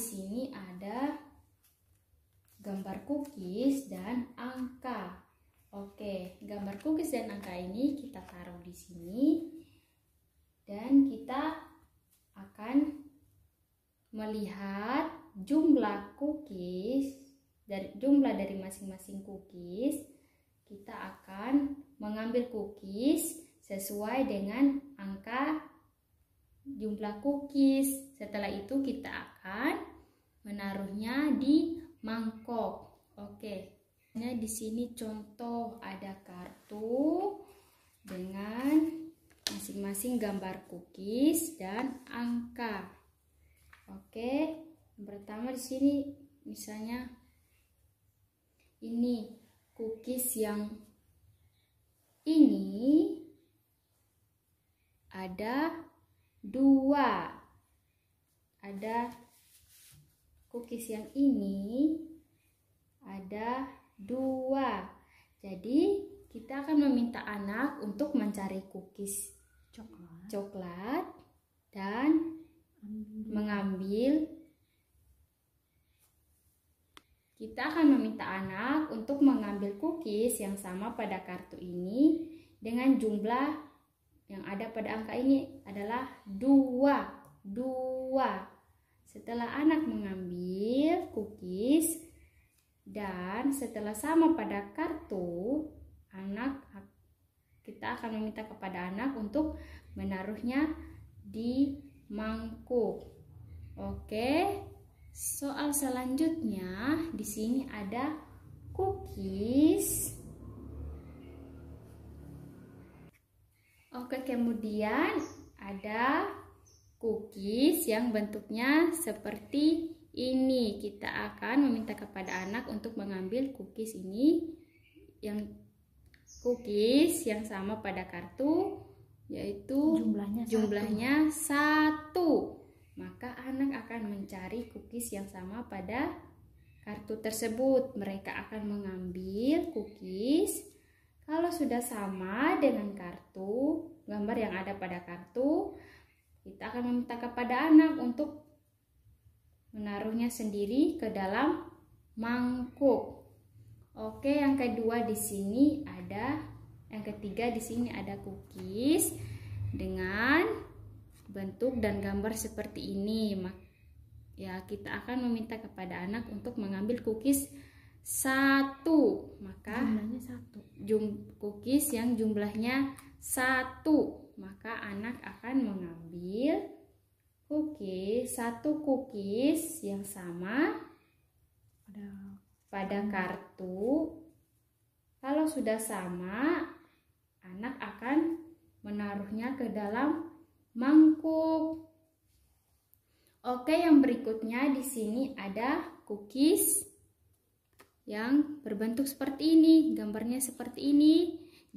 sini ada gambar cookies dan angka. Oke, gambar cookies dan angka ini kita taruh di sini dan kita akan melihat jumlah cookies dari jumlah dari masing-masing cookies. Kita akan mengambil cookies sesuai dengan angka jumlah cookies. Setelah itu kita akan menaruhnya di mangkok. Oke. Nah, di sini contoh ada kartu dengan masing-masing gambar cookies dan angka. Oke. Yang pertama di sini misalnya ini cookies yang ini ada dua ada cookies yang ini ada dua jadi kita akan meminta anak untuk mencari cookies coklat, coklat dan Ambil. mengambil kita akan meminta anak untuk mengambil cookies yang sama pada kartu ini dengan jumlah yang ada pada angka ini adalah dua dua setelah anak mengambil cookies dan setelah sama pada kartu, anak kita akan meminta kepada anak untuk menaruhnya di mangkuk. Oke. Soal selanjutnya di sini ada cookies. Oke, kemudian ada cookies yang bentuknya seperti ini. Kita akan meminta kepada anak untuk mengambil cookies ini yang cookies yang sama pada kartu yaitu jumlahnya jumlahnya satu. satu. Maka anak akan mencari cookies yang sama pada kartu tersebut. Mereka akan mengambil cookies kalau sudah sama dengan kartu, gambar yang ada pada kartu, kita akan meminta kepada anak untuk menaruhnya sendiri ke dalam mangkuk. Oke, yang kedua di sini ada yang ketiga di sini ada cookies dengan bentuk dan gambar seperti ini. Ya, kita akan meminta kepada anak untuk mengambil cookies satu maka jumlahnya satu jum, cookies yang jumlahnya satu maka anak akan mengambil cookies, satu cookies yang sama pada hmm. kartu. Kalau sudah sama, anak akan menaruhnya ke dalam mangkuk. Oke, yang berikutnya di sini ada cookies yang berbentuk seperti ini. Gambarnya seperti ini.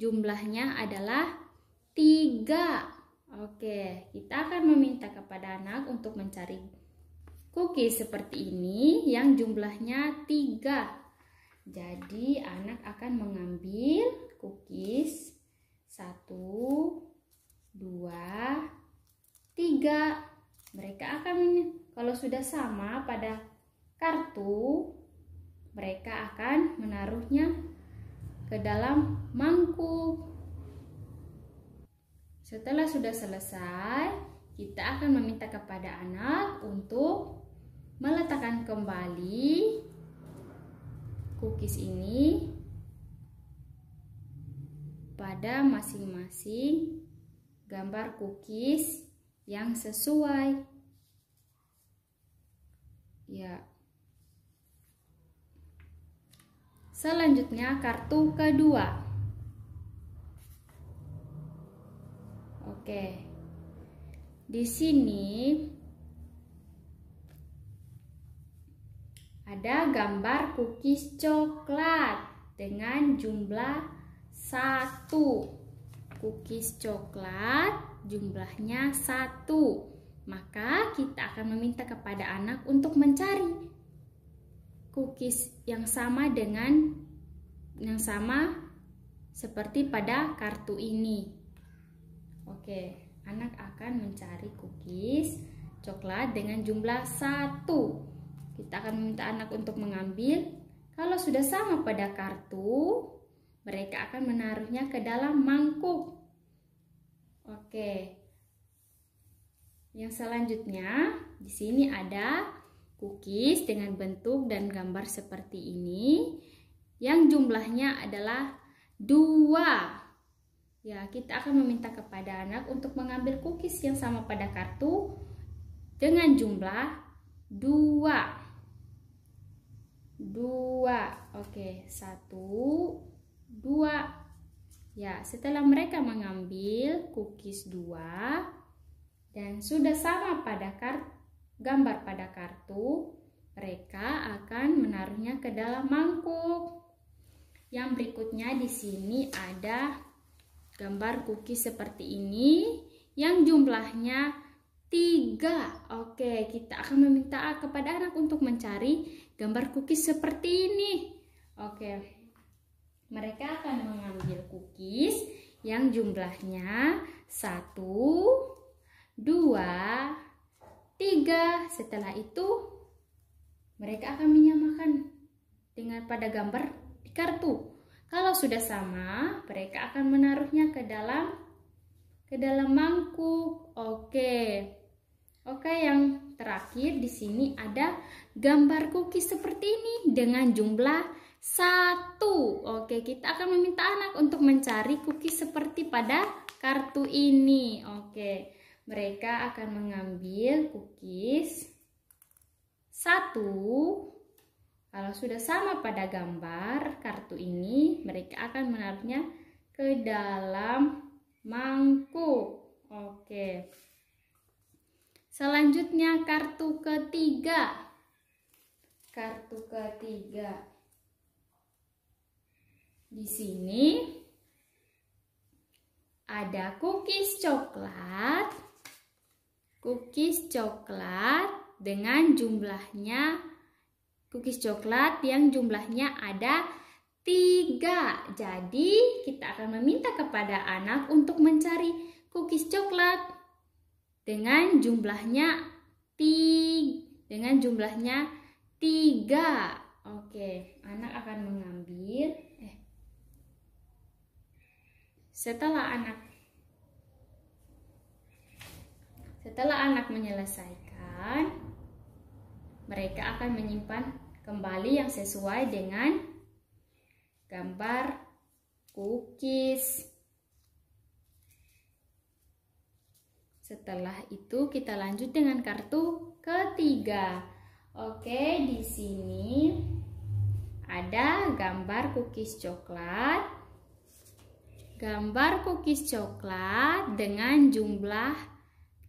Jumlahnya adalah tiga. Oke, kita akan meminta kepada anak untuk mencari cookies seperti ini yang jumlahnya tiga. Jadi anak akan mengambil cookies satu, dua, tiga. Mereka akan kalau sudah sama pada kartu, mereka akan menaruhnya ke dalam mangkuk. Setelah sudah selesai, kita akan meminta kepada anak untuk meletakkan kembali cookies ini pada masing-masing gambar cookies yang sesuai. Ya. Selanjutnya kartu kedua. Oke. Di sini ada gambar cookies coklat dengan jumlah satu. Cookies coklat jumlahnya satu. Maka kita akan meminta kepada anak untuk mencari cookies yang sama dengan yang sama seperti pada kartu ini. Oke, anak akan mencari cookies coklat dengan jumlah satu. Kita akan meminta anak untuk mengambil. Kalau sudah sama pada kartu, mereka akan menaruhnya ke dalam mangkuk. Oke. Yang selanjutnya, di sini ada cookies dengan bentuk dan gambar seperti ini yang jumlahnya adalah dua Ya, kita akan meminta kepada anak untuk mengambil cookies yang sama pada kartu dengan jumlah 2. 2. Oke, 1 2. Ya, setelah mereka mengambil cookies 2 dan sudah sama pada kartu gambar pada kartu, mereka akan menaruhnya ke dalam mangkuk. Yang berikutnya di sini ada gambar cookies seperti ini yang jumlahnya tiga Oke, kita akan meminta kepada anak untuk mencari gambar cookies seperti ini. Oke. Mereka akan mengambil cookies yang jumlahnya satu dua tiga Setelah itu mereka akan menyamakan dengan pada gambar di kartu. Kalau sudah sama, mereka akan menaruhnya ke dalam ke dalam mangkuk. Oke. Oke, yang terakhir di sini ada gambar cookies seperti ini dengan jumlah satu. Oke, kita akan meminta anak untuk mencari cookies seperti pada kartu ini. Oke. Mereka akan mengambil cookies satu kalau sudah sama pada gambar kartu ini, mereka akan menaruhnya ke dalam mangkuk. Oke. Selanjutnya kartu ketiga. Kartu ketiga. Di sini ada cookies coklat. Cookies coklat dengan jumlahnya Cookies coklat yang jumlahnya ada tiga. Jadi kita akan meminta kepada anak untuk mencari cookies coklat dengan jumlahnya tiga. Dengan jumlahnya tiga. Oke, anak akan mengambil. Eh. Setelah anak setelah anak menyelesaikan, mereka akan menyimpan kembali yang sesuai dengan gambar cookies. Setelah itu kita lanjut dengan kartu ketiga. Oke, di sini ada gambar cookies coklat. Gambar cookies coklat dengan jumlah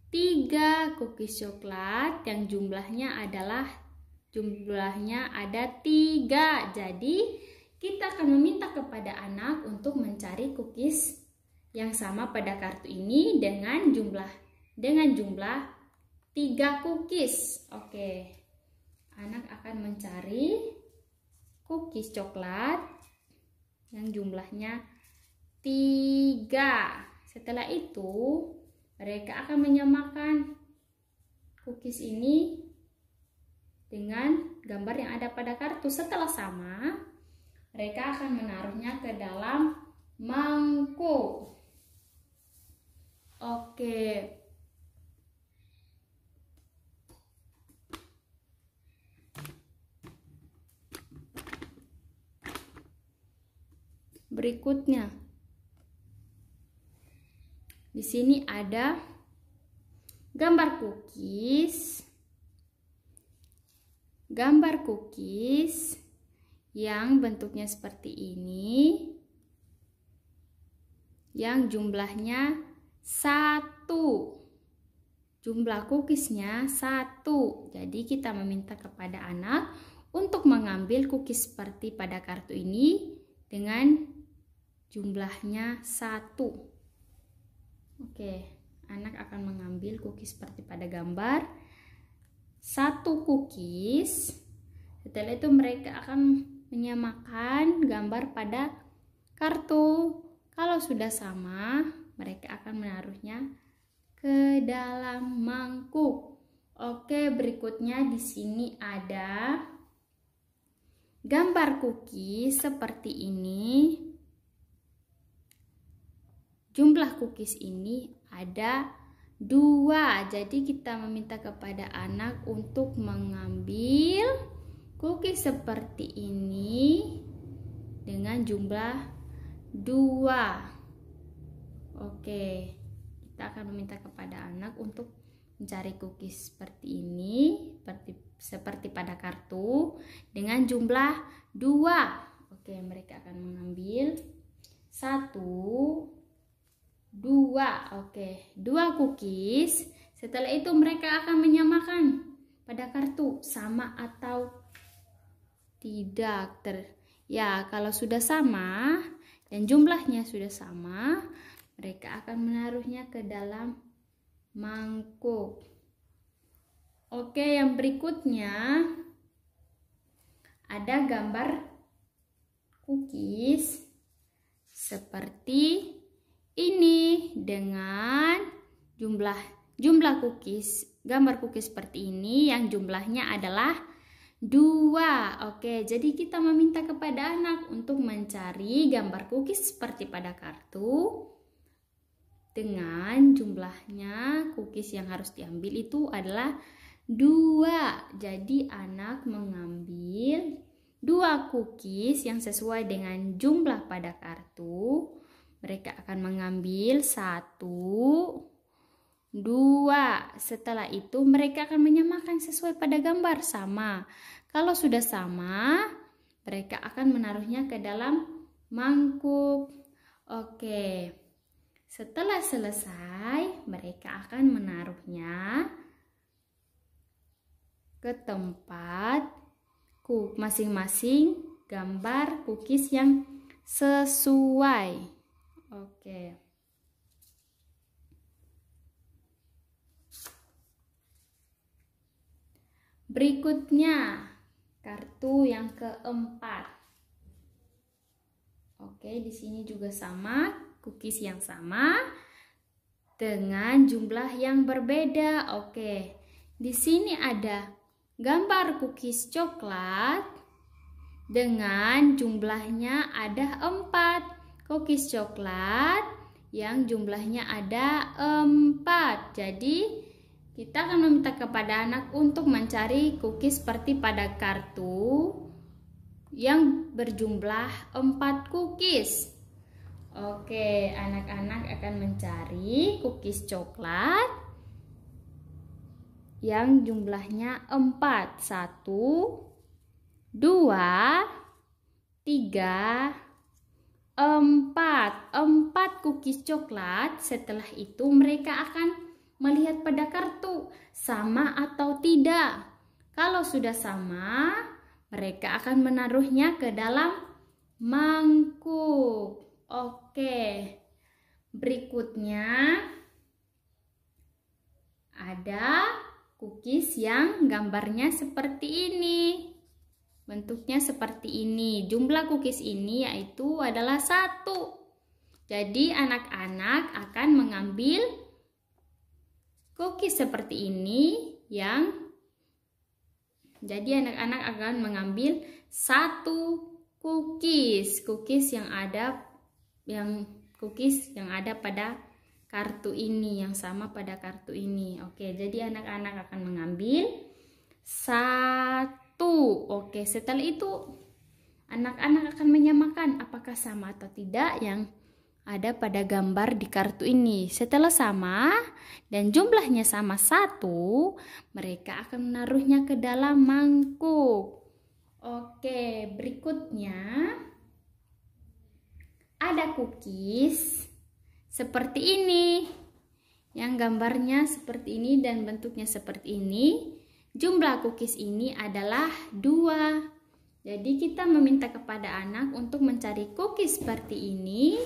tiga cookies coklat yang jumlahnya adalah Jumlahnya ada tiga, jadi kita akan meminta kepada anak untuk mencari cookies yang sama pada kartu ini dengan jumlah dengan jumlah tiga cookies. Oke. Anak akan mencari cookies coklat yang jumlahnya tiga. Setelah itu, mereka akan menyamakan cookies ini dengan gambar yang ada pada kartu. Setelah sama, mereka akan menaruhnya ke dalam mangkuk. Oke. Berikutnya. Di sini ada gambar cookies gambar cookies yang bentuknya seperti ini yang jumlahnya satu jumlah cookiesnya satu jadi kita meminta kepada anak untuk mengambil cookies seperti pada kartu ini dengan jumlahnya satu oke anak akan mengambil cookies seperti pada gambar satu cookies setelah itu mereka akan menyamakan gambar pada kartu kalau sudah sama mereka akan menaruhnya ke dalam mangkuk oke berikutnya di sini ada gambar cookies seperti ini jumlah cookies ini ada Dua, jadi kita meminta kepada anak untuk mengambil cookies seperti ini dengan jumlah dua. Oke, kita akan meminta kepada anak untuk mencari cookies seperti ini, seperti, seperti pada kartu, dengan jumlah dua. Oke, mereka akan mengambil satu, dua oke dua cookies setelah itu mereka akan menyamakan pada kartu sama atau tidak ter ya kalau sudah sama dan jumlahnya sudah sama mereka akan menaruhnya ke dalam mangkuk oke yang berikutnya ada gambar cookies seperti ini dengan jumlah jumlah cookies gambar cookies seperti ini yang jumlahnya adalah dua oke jadi kita meminta kepada anak untuk mencari gambar cookies seperti pada kartu dengan jumlahnya cookies yang harus diambil itu adalah dua jadi anak mengambil dua cookies yang sesuai dengan jumlah pada kartu mereka akan mengambil satu dua setelah itu mereka akan menyamakan sesuai pada gambar sama kalau sudah sama mereka akan menaruhnya ke dalam mangkuk oke setelah selesai mereka akan menaruhnya ke tempat masing-masing gambar cookies yang sesuai Oke. Berikutnya kartu yang keempat. Oke, di sini juga sama, cookies yang sama dengan jumlah yang berbeda. Oke. Di sini ada gambar cookies coklat dengan jumlahnya ada empat cookies coklat yang jumlahnya ada 4. Jadi kita akan meminta kepada anak untuk mencari cookies seperti pada kartu yang berjumlah 4 cookies. Oke, anak-anak akan mencari cookies coklat yang jumlahnya 4 1 2 3 Empat, empat cookies coklat. Setelah itu mereka akan melihat pada kartu sama atau tidak. Kalau sudah sama, mereka akan menaruhnya ke dalam mangkuk. Oke. Berikutnya ada cookies yang gambarnya seperti ini. Bentuknya seperti ini. Jumlah cookies ini yaitu adalah satu. Jadi anak-anak akan mengambil cookies seperti ini yang jadi anak-anak akan mengambil satu cookies, cookies yang ada yang cookies yang ada pada kartu ini yang sama pada kartu ini. Oke, jadi anak-anak akan mengambil satu satu. Oke, setelah itu anak-anak akan menyamakan apakah sama atau tidak yang ada pada gambar di kartu ini. Setelah sama dan jumlahnya sama satu, mereka akan menaruhnya ke dalam mangkuk. Oke, berikutnya ada cookies seperti ini. Yang gambarnya seperti ini dan bentuknya seperti ini. Jumlah cookies ini adalah 2. Jadi kita meminta kepada anak untuk mencari cookies seperti ini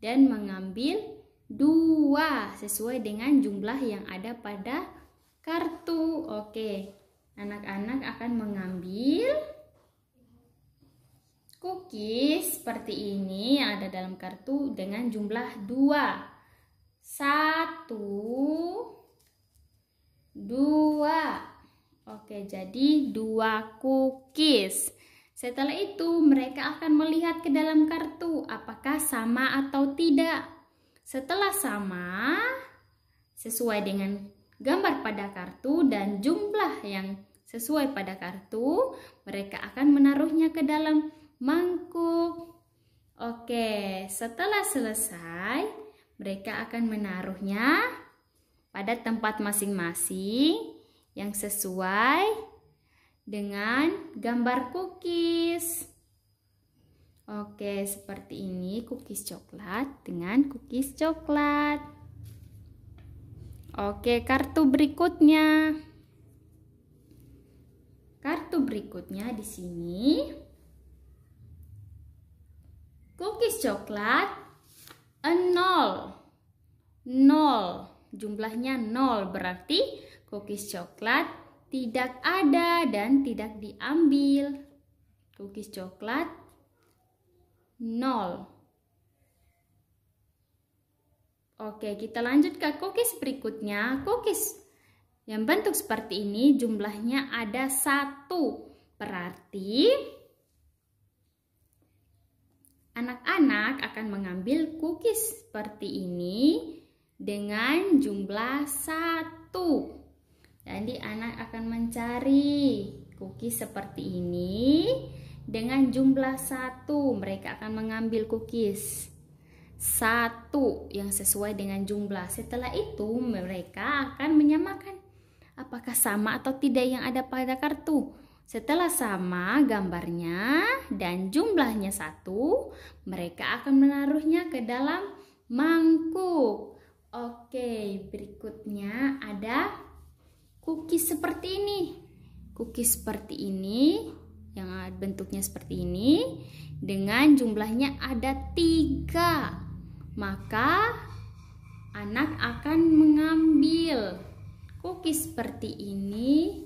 dan mengambil 2 sesuai dengan jumlah yang ada pada kartu. Oke. Anak-anak akan mengambil cookies seperti ini yang ada dalam kartu dengan jumlah 2. 1 2 Oke, jadi dua cookies. Setelah itu, mereka akan melihat ke dalam kartu apakah sama atau tidak. Setelah sama, sesuai dengan gambar pada kartu dan jumlah yang sesuai pada kartu, mereka akan menaruhnya ke dalam mangkuk. Oke, setelah selesai, mereka akan menaruhnya pada tempat masing-masing yang sesuai dengan gambar cookies. Oke, seperti ini cookies coklat dengan cookies coklat. Oke, kartu berikutnya. Kartu berikutnya di sini cookies coklat 0 nol jumlahnya nol berarti Cookies coklat tidak ada dan tidak diambil. Cookies coklat nol. Oke, kita lanjut ke cookies berikutnya. Cookies yang bentuk seperti ini jumlahnya ada satu. Berarti anak-anak akan mengambil cookies seperti ini dengan jumlah satu. Nanti anak akan mencari cookies seperti ini dengan jumlah satu mereka akan mengambil cookies satu yang sesuai dengan jumlah setelah itu mereka akan menyamakan apakah sama atau tidak yang ada pada kartu setelah sama gambarnya dan jumlahnya satu mereka akan menaruhnya ke dalam mangkuk oke berikutnya ada cookies seperti ini. Cookies seperti ini yang bentuknya seperti ini dengan jumlahnya ada tiga. Maka anak akan mengambil cookies seperti ini